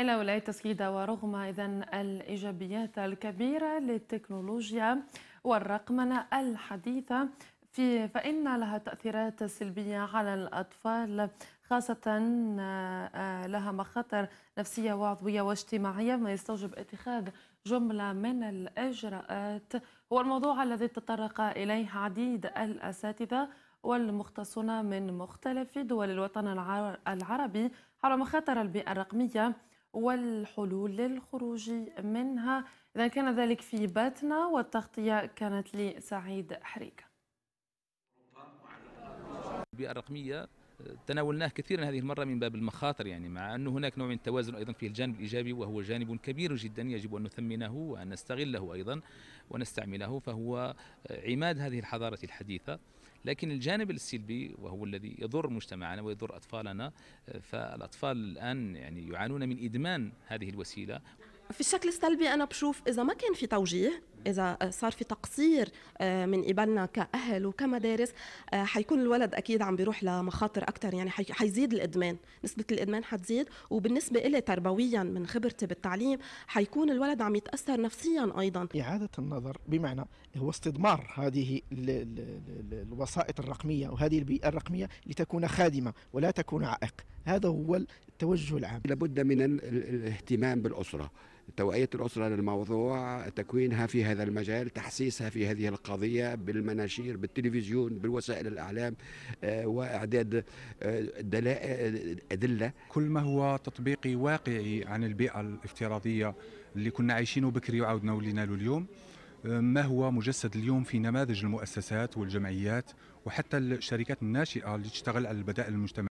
إلى ولاية تسييدا ورغم إذا الإيجابيات الكبيرة للتكنولوجيا والرقمنة الحديثة في فإن لها تأثيرات سلبية على الأطفال خاصة آه، لها مخاطر نفسية وعضوية واجتماعية ما يستوجب اتخاذ جملة من الإجراءات هو الموضوع الذي تطرق إليه عديد الأساتذة والمختصون من مختلف دول الوطن العربي حول مخاطر البيئة الرقمية والحلول للخروج منها إذا كان ذلك في باتنا والتغطية كانت لسعيد حريكة البيئة الرقمية تناولناه كثيرا هذه المرة من باب المخاطر يعني مع أنه هناك نوع من التوازن أيضا في الجانب الإيجابي وهو جانب كبير جدا يجب أن نثمنه وأن نستغله أيضا ونستعمله فهو عماد هذه الحضارة الحديثة لكن الجانب السلبي وهو الذي يضر مجتمعنا ويضر أطفالنا آه، فالأطفال الآن يعني يعانون من إدمان هذه الوسيلة في الشكل السلبي أنا بشوف إذا ما كان في توجيه اذا صار في تقصير آه، من قبلنا كاهل وكمدارس آه، حيكون الولد اكيد عم بيروح لمخاطر اكثر يعني حيزيد الادمان نسبه الادمان حتزيد وبالنسبه إلي تربويا من خبرتي بالتعليم حيكون الولد عم يتاثر نفسيا ايضا اعاده النظر بمعنى هو استضمار هذه الوسائط الرقميه وهذه البيئه الرقميه لتكون خادمه ولا تكون عائق هذا هو التوجه العام لابد من الاهتمام بالاسره توعية الأسرة للموضوع تكوينها في هذا المجال تحسيسها في هذه القضية بالمناشير بالتلفزيون بالوسائل الإعلام آه، وإعداد آه، أدلة كل ما هو تطبيقي واقعي عن البيئة الافتراضية اللي كنا عايشينه بكري وعاودنا ولينا له اليوم آه، ما هو مجسد اليوم في نماذج المؤسسات والجمعيات وحتى الشركات الناشئة اللي تشتغل على البدائل المجتمعية